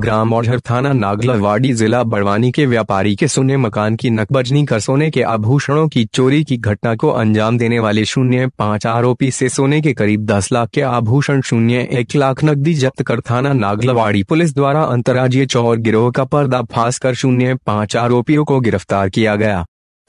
ग्राम और थाना नागलावाड़ी जिला बड़वानी के व्यापारी के सुने मकान की नकबजनी कर सोने के आभूषणों की चोरी की घटना को अंजाम देने वाले शून्य पाँच आरोपी से सोने के करीब दस लाख के आभूषण शून्य एक लाख नकदी जब्त कर थाना नागलावाड़ी पुलिस द्वारा अंतर्राज्यीय चौर गिरोह का पर्दाफाश कर शून्य पाँच आरोपियों को गिरफ्तार किया गया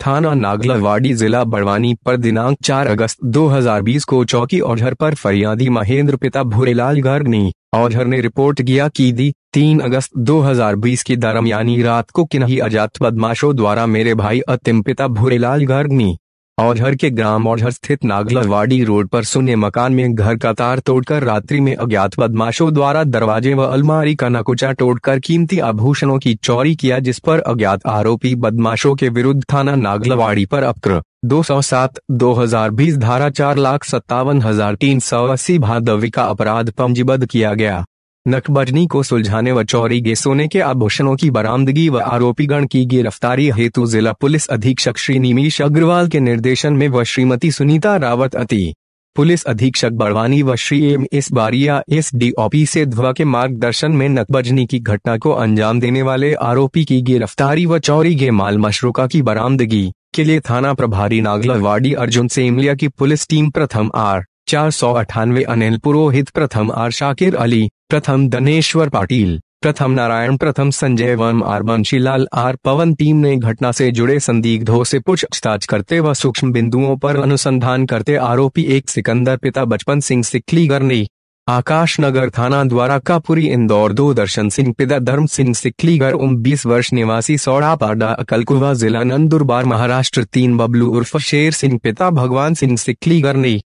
थाना नागलावाड़ी जिला बड़वानी पर दिनांक 4 अगस्त 2020 को चौकी और घर पर फरियादी महेंद्र पिता भूरेलाल ने और ने रिपोर्ट किया कि दी तीन अगस्त 2020 की दरमियानी रात को किन्हीं अजात बदमाशों द्वारा मेरे भाई अतिम पिता भूरेलाल गर्गनी औझर के ग्राम औझर स्थित नागलावाड़ी रोड पर सुने मकान में घर का तार तोड़कर रात्रि में अज्ञात बदमाशों द्वारा दरवाजे व अलमारी का नकुचा तोड़कर कीमती आभूषणों की चोरी किया जिस पर अज्ञात आरोपी बदमाशों के विरुद्ध थाना नागलवाड़ी पर अपक्र 207 2020 धारा चार लाख सत्तावन हजार तीन सौ अस्सी भादवी का अपराध पंजीबद्ध किया गया नकबजनी को सुलझाने व चोरी गए सोने के आभूषणों की बरामदगी व आरोपीगण की गिरफ्तारी हेतु जिला पुलिस अधीक्षक श्री निमीश अग्रवाल के निर्देशन में व श्रीमती सुनीता रावत अति पुलिस अधीक्षक बड़वानी व Shri M S Baria S D OP से ध्वा के मार्गदर्शन में नकबजनी की घटना को अंजाम देने वाले आरोपी की गिरफ्तारी व चोरी के माल मशरूका की बरामदगी के लिए थाना प्रभारी वाडी अर्जुन सेमलिया की पुलिस टीम प्रथम आर चार सौ अठानवे अनिल पुरोहित प्रथम आर शाकिर अली प्रथम धनेश्वर पाटिल प्रथम नारायण प्रथम संजय वम आर बंशीलाल आर पवन टीम ने घटना से जुड़े संदिग्धों से पूछताछ करते व सूक्ष्म बिंदुओं पर अनुसंधान करते आरोपी एक सिकंदर पिता बचपन सिंह सिकली ने आकाश नगर थाना द्वारा कापुरी इंदौर दो दर्शन सिंह पिता धर्म सिंह घर उम 20 वर्ष निवासी सौड़ापाडा अकलकुवा जिला नंदुरबार महाराष्ट्र तीन बबलू उर्फ शेर सिंह पिता भगवान सिंह सिकलीगर ने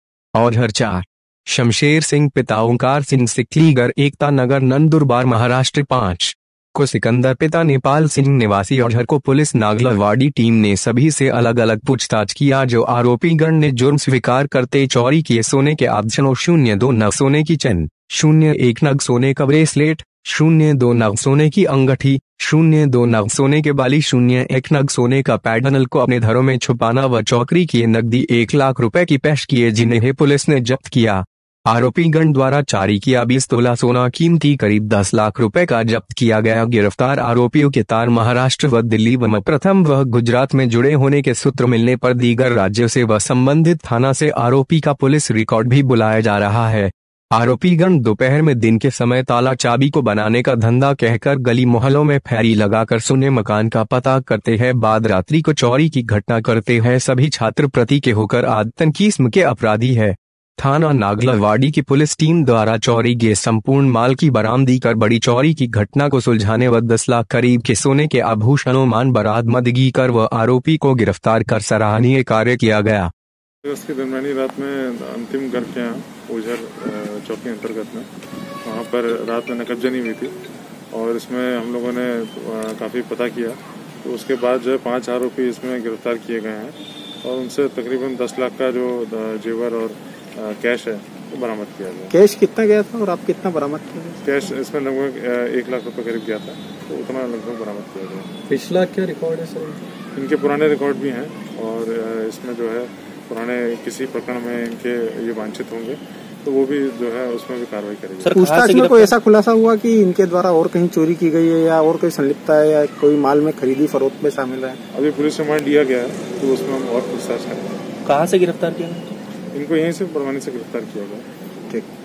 और हर चार शमशेर सिंह पिता ओंकार सिंह सिकलीगर एकता नगर नंदुरबार महाराष्ट्र पांच को सिकंदर पिता नेपाल सिंह निवासी और को पुलिस नागलवाड़ी टीम ने सभी से अलग अलग पूछताछ किया जो आरोपीगण ने जुर्म स्वीकार करते चोरी किए सोने के और शून्य दो न सोने की चैन शून्य एक नग सोने का ब्रेसलेट शून्य दो नग सोने की अंगठी शून्य दो नग सोने के बाली शून्य एक नग सोने का पैडनल को अपने घरों में छुपाना व चौकरी की नकदी एक लाख रुपए की पेश किए जिन्हें पुलिस ने जब्त किया आरोपी गण द्वारा चारी किया बीस तोला सोना कीमती करीब दस लाख रुपए का जब्त किया गया गिरफ्तार आरोपियों के तार महाराष्ट्र व दिल्ली व प्रथम व गुजरात में जुड़े होने के सूत्र मिलने पर दीगर राज्यों से व संबंधित थाना से आरोपी का पुलिस रिकॉर्ड भी बुलाया जा रहा है आरोपीगण दोपहर में दिन के समय ताला चाबी को बनाने का धंधा कहकर गली मोहल्लों में फैरी लगाकर सुने मकान का पता करते हैं बाद रात्रि को चोरी की घटना करते हैं सभी छात्र प्रति के होकर आदतन किस्म के अपराधी है थाना नागलावाड़ी की पुलिस टीम द्वारा चोरी के संपूर्ण माल की बरामदी कर बड़ी चोरी की घटना को सुलझाने व दस लाख करीब के सोने के आभूषणों मान बरामदगी कर व आरोपी को गिरफ्तार कर सराहनीय कार्य किया गया दिवस की दरमियानी रात में अंतिम घर के यहाँ ओझर चौकी अंतर्गत में वहाँ पर रात में नकबजनी हुई थी और इसमें हम लोगों ने काफ़ी पता किया तो उसके बाद जो है पाँच आरोपी इसमें गिरफ्तार किए गए हैं और उनसे तकरीबन दस लाख का जो जेवर और कैश है वो तो बरामद किया गया कैश कितना गया था और आप कितना बरामद किया कैश इसमें लगभग एक लाख रुपये करीब गया था तो उतना लगभग बरामद किया गया पिछला क्या रिकॉर्ड है सर इनके पुराने रिकॉर्ड भी हैं और इसमें जो है पुराने किसी प्रकरण में इनके ये वांछित होंगे तो वो भी जो है उसमें भी कार्रवाई करेगी सर पूछताछ में कोई ऐसा खुलासा हुआ कि इनके द्वारा और कहीं चोरी की गई है या और कोई संलिप्त है या कोई माल में खरीदी फरोख्त में शामिल है अभी पुलिस रिमांड लिया गया है तो उसमें हम और पूछताछ करेंगे कहाँ से गिरफ्तार किया इनको यहीं से बड़वानी से गिरफ्तार किया गया ठीक